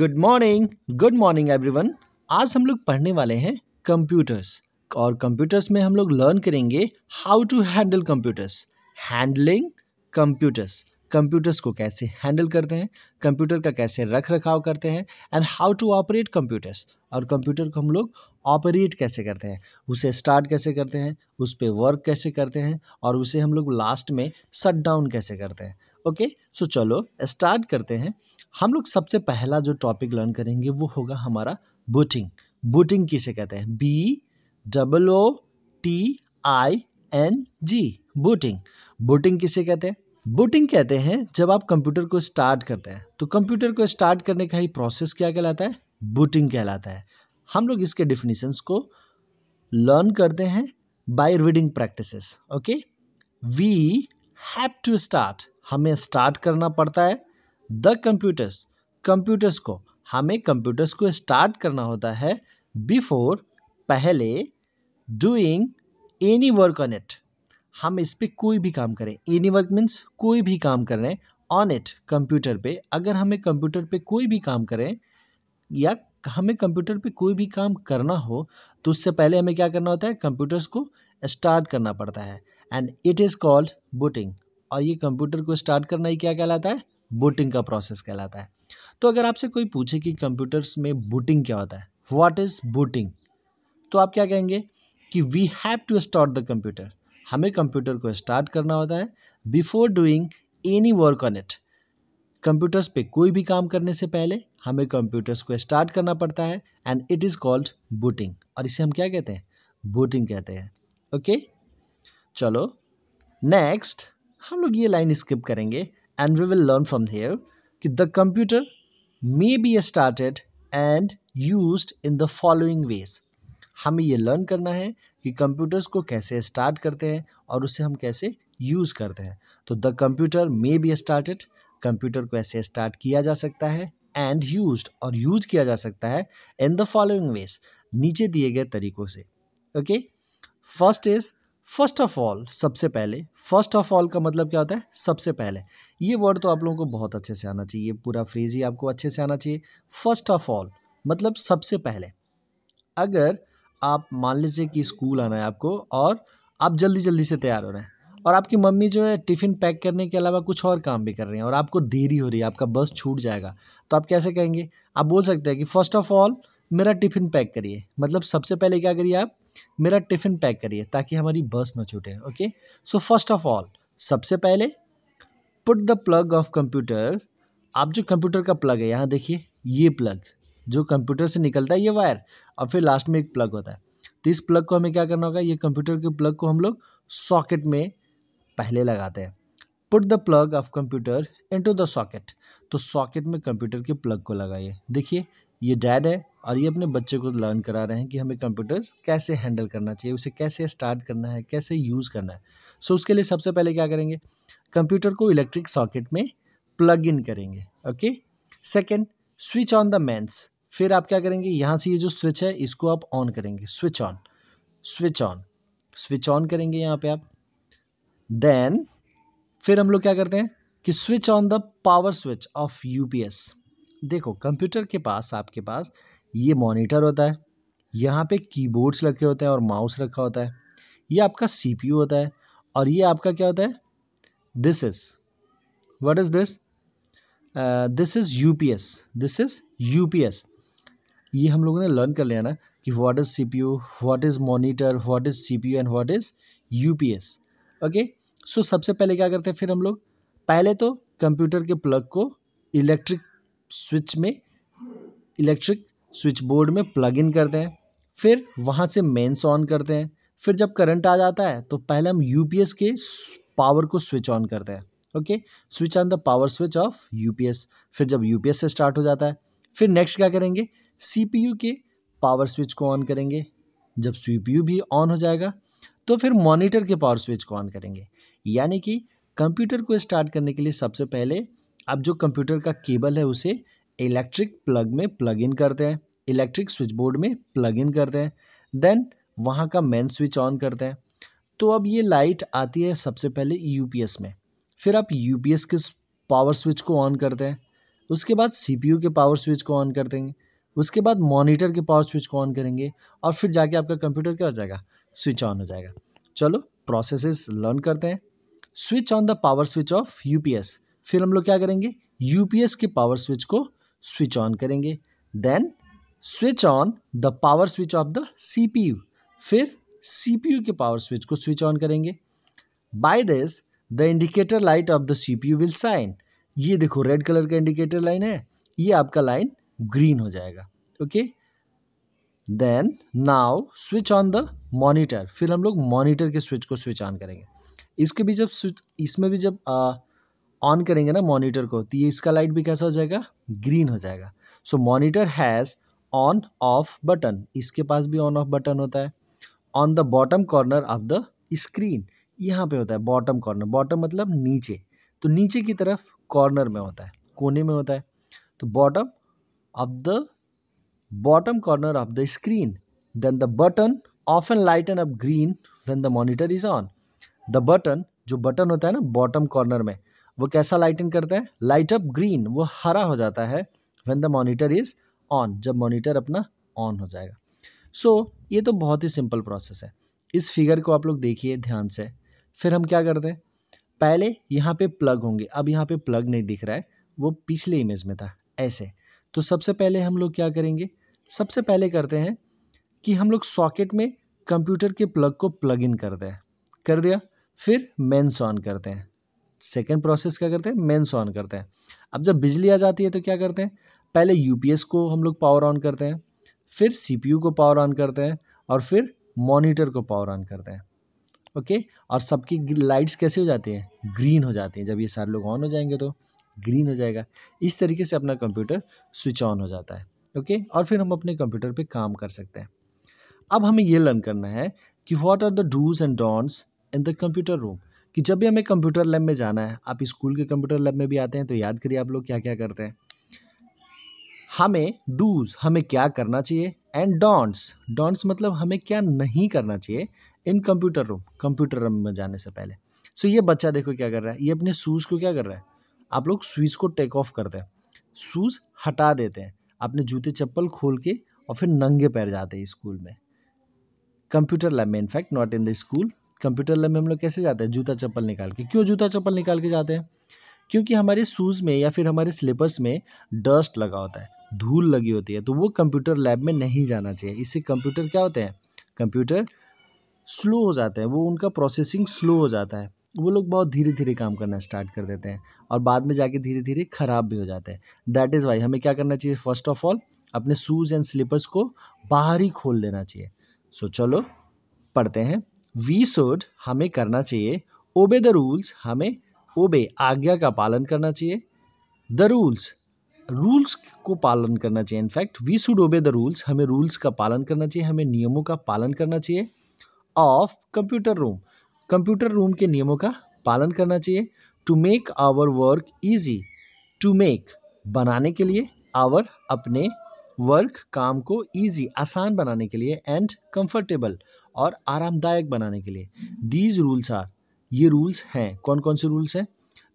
Good morning good morning everyone आज हम लोग पढ़ने वाले हैं कंप्यूटर्स और कंप्यूटर्स में हम लोग लर्न करेंगे how to handle computers handling computers computers को कैसे हैंडल करते हैं कंप्यूटर का कैसे रख रखाव करते हैं and how to operate computers और कंप्यूटर को हम लोग ऑपरेट कैसे करते हैं उसे स्टार्ट कैसे करते हैं उस पर वर्क कैसे करते हैं और उसे हम लोग लास्ट में शट डाउन कैसे करते हैं ओके okay? सो so, चलो स्टार्ट करते हैं हम लोग सबसे पहला जो टॉपिक लर्न करेंगे वो होगा हमारा बूटिंग बूटिंग किसे कहते हैं B double O T I N G booting booting किसे कहते हैं बूटिंग कहते हैं जब आप कंप्यूटर को स्टार्ट करते हैं तो कंप्यूटर को स्टार्ट करने का ही प्रोसेस क्या कहलाता है बूटिंग कहलाता है हम लोग इसके डिफिनीशंस को लर्न करते हैं by reading practices okay we have to start हमें स्टार्ट करना पड़ता है द कंप्यूटर्स कंप्यूटर्स को हमें कंप्यूटर्स को स्टार्ट करना होता है बिफोर पहले doing any work on it हम इस पर कोई भी काम करें एनी वर्क मीन्स कोई भी काम कर रहे हैं ऑन इट कंप्यूटर पे अगर हमें कंप्यूटर पे कोई भी काम करें या हमें कंप्यूटर पे कोई भी काम करना हो तो उससे पहले हमें क्या करना होता है कंप्यूटर्स को स्टार्ट करना पड़ता है and it is called booting और ये कंप्यूटर को स्टार्ट करना ही क्या कहलाता है बूटिंग का प्रोसेस कहलाता है तो अगर आपसे कोई पूछे कि कंप्यूटर्स में बूटिंग क्या होता है व्हाट इज़ बूटिंग तो आप क्या कहेंगे कि we have to start the computer हमें कंप्यूटर को स्टार्ट करना होता है before doing any work on it computers पे कोई भी काम करने से पहले हमें कंप्यूटर्स को स्टार्ट करना पड़ता है and it is called booting और इसे हम क्या कहते हैं बूटिंग कहते हैं ओके okay? चलो नेक्स्ट हम लोग ये लाइन स्किप करेंगे and we will learn from here the computer may be started and used in the following ways हमें ये लर्न करना है कि कंप्यूटर्स को कैसे स्टार्ट करते हैं और उसे हम कैसे यूज़ करते हैं तो the computer may be started computer को ऐसे स्टार्ट किया जा सकता है एंड यूज और यूज किया जा सकता है इन द फॉलोइंग वेज नीचे दिए गए तरीकों से okay first is first of all सबसे पहले फर्स्ट ऑफ ऑल का मतलब क्या होता है सबसे पहले ये वर्ड तो आप लोगों को बहुत अच्छे से आना चाहिए पूरा फ्रेज ही आपको अच्छे से आना चाहिए फर्स्ट ऑफ ऑल मतलब सबसे पहले अगर आप मान लीजिए कि स्कूल आना है आपको और आप जल्दी जल्दी से तैयार हो रहे हैं और आपकी मम्मी जो है टिफ़िन पैक करने के अलावा कुछ और काम भी कर रही हैं और आपको देरी हो रही है आपका बस छूट जाएगा तो आप कैसे कहेंगे आप बोल सकते हैं कि फ़र्स्ट ऑफ़ ऑल मेरा टिफ़िन पैक करिए मतलब सबसे पहले क्या करिए आप मेरा टिफ़िन पैक करिए ताकि हमारी बस ना छूटे okay so first of all सबसे पहले put the plug of computer आप जो कंप्यूटर का प्लग है यहाँ देखिए ये प्लग जो कंप्यूटर से निकलता है ये वायर और फिर लास्ट में एक प्लग होता है तो इस प्लग को हमें क्या करना होगा ये कंप्यूटर के प्लग को हम लोग सॉकेट में पहले लगाते हैं put the plug of computer into the socket तो सॉकेट में कंप्यूटर के प्लग को लगाइए देखिए ये डैड है और ये अपने बच्चे को लर्न करा रहे हैं कि हमें कंप्यूटर्स कैसे हैंडल करना चाहिए उसे कैसे स्टार्ट करना है कैसे यूज़ करना है सो so, उसके लिए सबसे पहले क्या करेंगे कंप्यूटर को इलेक्ट्रिक सॉकेट में प्लग इन करेंगे okay second switch on the mains फिर आप क्या करेंगे यहाँ से ये जो स्विच है इसको आप ऑन करेंगे switch on switch on switch on करेंगे यहाँ पे आप देन फिर हम लोग क्या करते हैं कि switch on the power switch of UPS देखो कंप्यूटर के पास आपके पास ये मॉनिटर होता है यहाँ पे कीबोर्ड्स रखे होते हैं और माउस रखा होता है ये आपका सीपीयू होता है और ये आपका क्या होता है this is what is this this is UPS this is UPS ये हम लोगों ने लर्न कर लिया ना कि what is C P U what is monitor what is C P U and what is U P S okay so सबसे पहले क्या करते हैं फिर हम लोग पहले तो कंप्यूटर के प्लग को इलेक्ट्रिक स्विच में इलेक्ट्रिक स्विच बोर्ड में प्लग इन करते हैं फिर वहाँ से मेंस ऑन करते हैं फिर जब करंट आ जाता है तो पहले हम यू के पावर को स्विच ऑन करते हैं okay switch on the power switch of U फिर जब यू से स्टार्ट हो जाता है फिर नेक्स्ट क्या करेंगे सी के पावर स्विच को ऑन करेंगे जब सी भी ऑन हो जाएगा तो फिर मॉनिटर के पावर स्विच को ऑन करेंगे यानी कि कंप्यूटर को स्टार्ट करने के लिए सबसे पहले अब जो कंप्यूटर का केबल है उसे इलेक्ट्रिक प्लग में प्लग इन करते हैं इलेक्ट्रिक स्विच बोर्ड में प्लग इन करते हैं देन वहाँ का मेन स्विच ऑन करते हैं तो अब ये लाइट आती है सबसे पहले यूपीएस में फिर आप यूपीएस के पावर स्विच को ऑन करते हैं उसके बाद सीपीयू के पावर स्विच को ऑन कर देंगे उसके बाद मॉनिटर के पावर स्विच को ऑन करेंगे और फिर जाके आपका कंप्यूटर क्या हो जाएगा स्विच ऑन हो जाएगा चलो प्रोसेसेस लर्न करते हैं switch on the power switch of UPS फिर हम लोग क्या करेंगे यूपीएस के पावर स्विच को स्विच ऑन करेंगे then switch on the power switch of the CPU फिर सीपीयू के पावर स्विच को स्विच ऑन करेंगे by this the indicator light of the CPU will shine ये देखो रेड कलर का इंडिकेटर लाइन है ये आपका लाइन ग्रीन हो जाएगा okay then now switch on the monitor फिर हम लोग मॉनिटर के स्विच को स्विच ऑन करेंगे इसके भी जब स्विच इसमें भी जब ऑन करेंगे ना मॉनिटर को तो ये इसका लाइट भी कैसा हो जाएगा ग्रीन हो जाएगा so monitor has on off button इसके पास भी ऑन ऑफ बटन होता है on the bottom corner of the screen यहाँ पे होता है बॉटम कॉर्नर बॉटम मतलब नीचे तो नीचे की तरफ कॉर्नर में होता है कोने में होता है तो bottom of the bottom corner of the screen then the button of an and up green when the monitor is on the button जो बटन होता है ना बॉटम कॉर्नर में वो कैसा लाइटन करता है लाइट अप ग्रीन वो हरा हो जाता है when the monitor is on जब मॉनिटर अपना ऑन हो जाएगा सो so, ये तो बहुत ही सिंपल प्रोसेस है इस फिगर को आप लोग देखिए ध्यान से फिर हम क्या करते हैं पहले यहाँ पे प्लग होंगे अब यहाँ पे प्लग नहीं दिख रहा है वो पिछले इमेज में था ऐसे तो सबसे पहले हम लोग क्या करेंगे सबसे पहले करते हैं कि हम लोग सॉकेट में कंप्यूटर के प्लग को प्लग इन करते हैं कर दिया फिर मेन्स ऑन करते हैं सेकेंड प्रोसेस क्या करते हैं मेन्स ऑन करते हैं अब जब बिजली आ जाती है तो क्या करते हैं पहले यू को हम लोग पावर ऑन करते हैं फिर सी को पावर ऑन करते हैं और फिर मॉनिटर को पावर ऑन करते हैं ओके okay? और सबकी लाइट्स कैसे हो जाती हैं ग्रीन हो जाती हैं जब ये सारे लोग ऑन हो जाएंगे तो ग्रीन हो जाएगा इस तरीके से अपना कंप्यूटर स्विच ऑन हो जाता है ओके okay? और फिर हम अपने कंप्यूटर पे काम कर सकते हैं अब हमें ये लर्न करना है कि what are the dos and don'ts in the computer room कि जब भी हमें कंप्यूटर लैब में जाना है आप स्कूल के कंप्यूटर लैब में भी आते हैं तो याद करिए आप लोग क्या क्या करते हैं हमें डूज हमें क्या करना चाहिए एंड डॉन्ट्स डॉन्ट्स मतलब हमें क्या नहीं करना चाहिए in computer room computer room में जाने से पहले सो so, ये बच्चा देखो क्या कर रहा है ये अपने शूज़ को क्या कर रहा है आप लोग स्विच को टेक ऑफ करते हैं शूज़ हटा देते हैं अपने जूते चप्पल खोल के और फिर नंगे पैर जाते हैं स्कूल में कंप्यूटर लैब में in fact not in the school computer lab में हम लोग कैसे जाते हैं जूता चप्पल निकाल के क्यों जूता चप्पल निकाल के जाते हैं क्योंकि हमारे शूज़ में या फिर हमारे स्लीपर्स में डस्ट लगा होता है धूल लगी होती है तो वो कंप्यूटर लैब में नहीं जाना चाहिए इससे कंप्यूटर क्या होते हैं कंप्यूटर स्लो हो जाते हैं वो उनका प्रोसेसिंग स्लो हो जाता है वो लोग बहुत धीरे धीरे काम करना स्टार्ट कर देते हैं और बाद में जाके धीरे धीरे ख़राब भी हो जाते हैं डैट इज़ वाई हमें क्या करना चाहिए फर्स्ट ऑफ ऑल अपने शूज़ एंड स्लीपर्स को बाहर ही खोल देना चाहिए सो so, चलो पढ़ते हैं वी शुड हमें करना चाहिए ओबे द रूल्स हमें ओबे आज्ञा का पालन करना चाहिए द रूल्स रूल्स को पालन करना चाहिए in fact we should obey the rules हमें रूल्स का पालन करना चाहिए हमें नियमों का पालन करना चाहिए of computer room computer room के नियमों का पालन करना चाहिए to make our work easy to make बनाने के लिए आवर अपने वर्क काम को ईजी आसान बनाने के लिए एंड कंफर्टेबल और आरामदायक बनाने के लिए दीज रूल्स आर ये रूल्स हैं कौन कौन से रूल्स हैं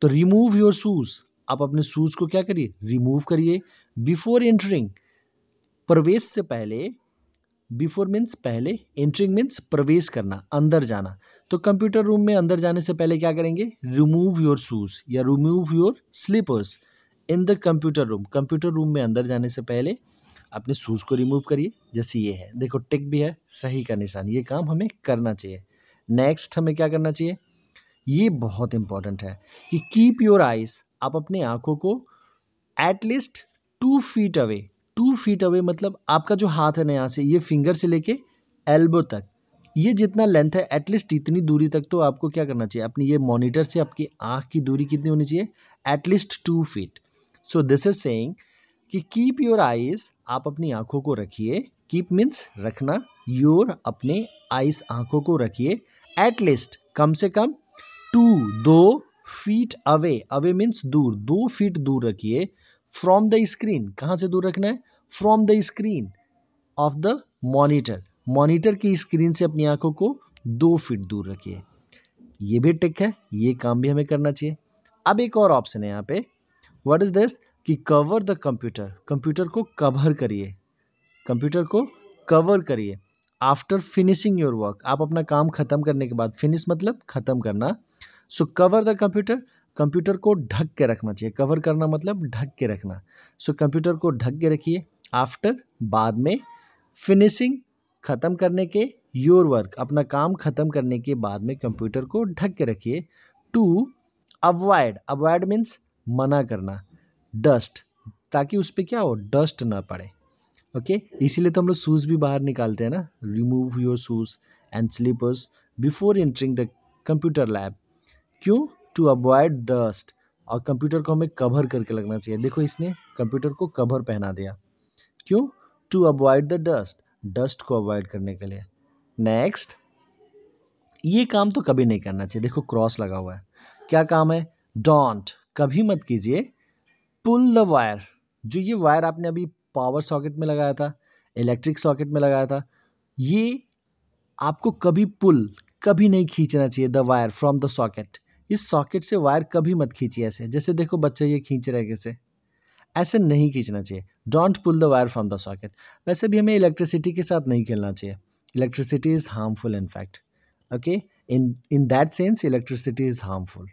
तो रिमूव योर शूज़ आप अपने शूज़ को क्या करिए रिमूव करिए बिफोर एंटरिंग प्रवेश से पहले बिफोर मीन्स पहले एंट्रिंग मीन्स प्रवेश करना अंदर जाना तो कंप्यूटर रूम में अंदर जाने से पहले क्या करेंगे रिमूव योर शूज़ या remove your slippers in the computer room computer room में अंदर जाने से पहले अपने सूज को रिमूव करिए जैसे ये है देखो टिक भी है सही का निशान ये काम हमें करना चाहिए नेक्स्ट हमें क्या करना चाहिए ये बहुत इंपॉर्टेंट है कि कीप योर आइज आप अपने आंखों को at least two feet away two feet away मतलब आपका जो हाथ है ना यहाँ से ये फिंगर से लेके एल्बो तक ये जितना लेंथ है एटलीस्ट इतनी दूरी तक तो आपको क्या करना चाहिए अपनी ये मॉनिटर से आपकी आँख की दूरी कितनी होनी चाहिए at least two feet so this is saying कि कीप योर आईज आप अपनी आंखों को रखिए कीप मीन्स रखना योर अपने आईज आंखों को रखिए एट लीस्ट कम से कम टू दो फीट अवे अवे मीन्स दूर दो फीट दूर रखिए फ्रॉम द स्क्रीन कहाँ से दूर रखना है from the screen of the monitor monitor की स्क्रीन से अपनी आंखों को दो फीट दूर रखिए ये भी टिक है ये काम भी हमें करना चाहिए अब एक और ऑप्शन है यहाँ पे व्हाट इज दिस कि कवर द कंप्यूटर कंप्यूटर को कवर करिए कंप्यूटर को कवर करिए आफ्टर फिनिशिंग योर वर्क आप अपना काम खत्म करने के बाद फिनिश मतलब खत्म करना so cover the computer computer को ढक के रखना चाहिए कवर करना मतलब ढक के रखना सो so, कंप्यूटर को ढक के रखिए आफ्टर बाद में फिनिशिंग ख़त्म करने के योर वर्क अपना काम ख़त्म करने के बाद में कंप्यूटर को ढक के रखिए टू अवॉइड अवॉइड मीन्स मना करना डस्ट ताकि उस पर क्या हो डस्ट ना पड़े ओके इसीलिए तो हम लोग शूज़ भी बाहर निकालते हैं ना remove your shoes and slippers before entering the computer lab क्यों टू अवॉइड डस्ट और कंप्यूटर को हमें कवर करके लगना चाहिए देखो इसने कंप्यूटर को कवर पहना दिया क्यों to avoid the dust dust को अवॉइड करने के लिए नेक्स्ट ये काम तो कभी नहीं करना चाहिए देखो क्रॉस लगा हुआ है क्या काम है डोंट कभी मत कीजिए पुल द वायर जो ये वायर आपने अभी पावर सॉकेट में लगाया था इलेक्ट्रिक सॉकेट में लगाया था ये आपको कभी पुल कभी नहीं खींचना चाहिए the wire from the socket इस सॉकेट से वायर कभी मत खींचिए ऐसे जैसे देखो बच्चा ये खींच रहे कैसे ऐसे नहीं खींचना चाहिए don't pull the wire from the socket वैसे भी हमें इलेक्ट्रिसिटी के साथ नहीं खेलना चाहिए electricity is harmful in fact okay in in that sense electricity is harmful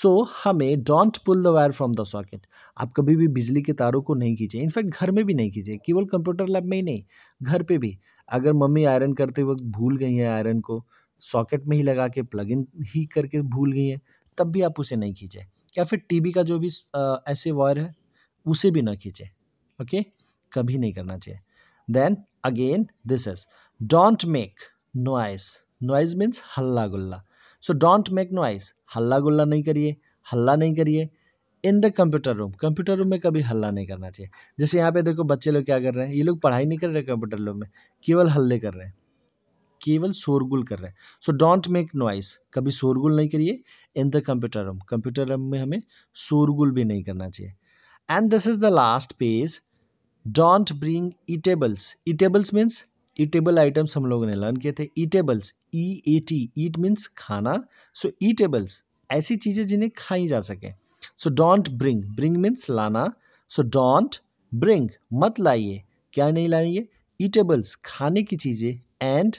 so so, हमें don't pull the wire from the socket आप कभी भी बिजली के तारों को नहीं खींचे इनफैक्ट घर में भी नहीं खींचे केवल कंप्यूटर लैब में ही नहीं घर पे भी अगर मम्मी आयरन करते वक्त भूल गई हैं आयरन को सॉकेट में ही लगा के प्लग इन ही करके भूल गई हैं तब भी आप उसे नहीं खींचे या फिर टीवी का जो भी आ, ऐसे वायर है उसे भी ना खींचे ओके okay? कभी नहीं करना चाहिए then again this is don't make noise noise means हल्ला गुल्ला सो डोंट मेक नॉइस हल्ला गुल्ला नहीं करिए हल्ला नहीं करिए in the computer room computer room में कभी हल्ला नहीं करना चाहिए जैसे यहाँ पे देखो बच्चे लोग क्या कर रहे हैं ये लोग पढ़ाई नहीं कर रहे कंप्यूटर रूम में केवल हल्ले कर रहे हैं केवल शोरगुल कर रहे हैं सो डोंट मेक नॉइस कभी शोरगुल नहीं करिए in the computer room computer room में हमें शोरगुल भी नहीं करना चाहिए and this is the last page don't bring eatables eatables means eatable items हम लोगों ने लर्न किए थे eatables E A T eat means खाना सो ईटेबल्स ऐसी चीज़ें जिन्हें खाई जा सके so don't bring bring means लाना सो डोंट ब्रिंग मत लाइए क्या नहीं लाइए ईटेबल्स खाने की चीज़ें एंड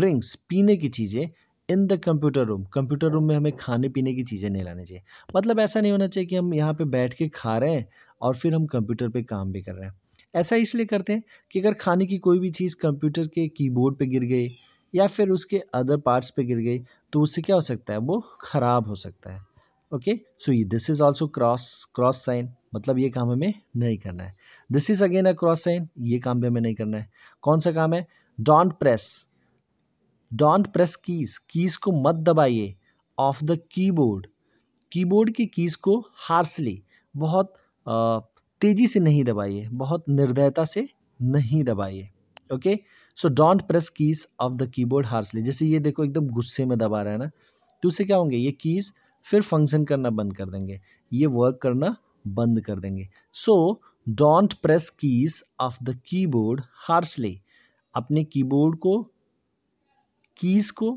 ड्रिंक्स पीने की चीज़ें in the computer room computer room में हमें खाने पीने की चीज़ें नहीं लानी चाहिए मतलब ऐसा नहीं होना चाहिए कि हम यहाँ पे बैठ के खा रहे हैं और फिर हम कंप्यूटर पे काम भी कर रहे हैं ऐसा इसलिए करते हैं कि अगर खाने की कोई भी चीज़ कंप्यूटर के कीबोर्ड पे गिर गई या फिर उसके अदर पार्ट्स पे गिर गई तो उससे क्या हो सकता है वो ख़राब हो सकता है ओके सो ये this is also cross cross sign मतलब ये काम हमें नहीं करना है this is again a cross sign ये काम भी हमें नहीं करना है कौन सा काम है don't press don't press keys keys को मत दबाइए ऑफ द कीबोर्ड कीबोर्ड की कीज़ को हार्सली बहुत आ, तेजी से नहीं दबाइए बहुत निर्दयता से नहीं दबाइए okay so don't press keys of the keyboard harshly जैसे ये देखो एकदम गुस्से में दबा रहा है ना तो उससे क्या होंगे ये कीज़ फिर फंक्शन करना बंद कर देंगे ये वर्क करना बंद कर देंगे so don't press keys of the keyboard harshly अपने कीबोर्ड को कीज को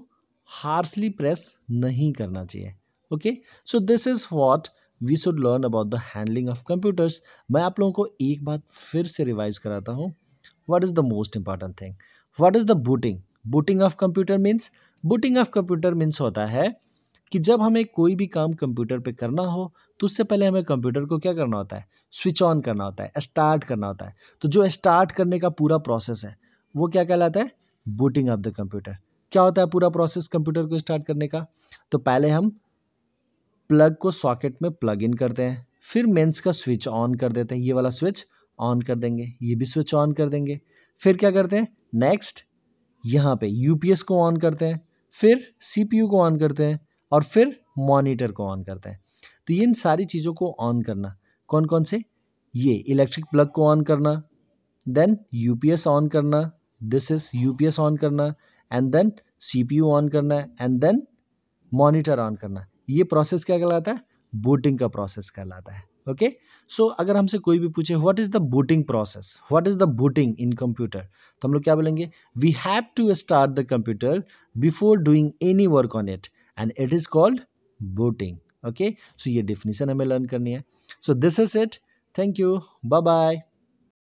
हार्सली प्रेस नहीं करना चाहिए okay so this is what we should learn about the handling of computers मैं आप लोगों को एक बात फिर से रिवाइज कराता हूँ what is the most important thing what is the booting booting of computer means booting of computer means होता है कि जब हमें कोई भी काम कंप्यूटर पे करना हो तो उससे पहले हमें कंप्यूटर को क्या करना होता है स्विच ऑन करना होता है स्टार्ट करना होता है तो जो स्टार्ट करने का पूरा प्रोसेस है वो क्या कहलाता है बूटिंग ऑफ द कंप्यूटर क्या होता है पूरा प्रोसेस कंप्यूटर को स्टार्ट करने का तो पहले हम प्लग को सॉकेट में प्लग इन करते हैं फिर मेंस का स्विच ऑन कर देते हैं ये वाला स्विच ऑन कर देंगे ये भी स्विच ऑन कर देंगे फिर क्या करते हैं नेक्स्ट यहाँ पे यूपीएस को ऑन करते हैं फिर सीपीयू को ऑन करते हैं और फिर मॉनिटर को ऑन करते हैं तो ये इन सारी चीज़ों को ऑन करना कौन कौन से ये इलेक्ट्रिक प्लग को ऑन करना देन यूपीएस ऑन करना दिस इज यूपीएस ऑन करना एंड देन सीपीयू ऑन करना एंड देन मॉनिटर ऑन करना ये प्रोसेस क्या कहलाता है बूटिंग का प्रोसेस कहलाता है ओके सो so, अगर हमसे कोई भी पूछे what is the booting process what is the booting in computer तो हम लोग क्या बोलेंगे we have to start the computer before doing any work on it and it is called booting okay so ये डेफिनेशन हमें learn करनी है so this is it thank you bye bye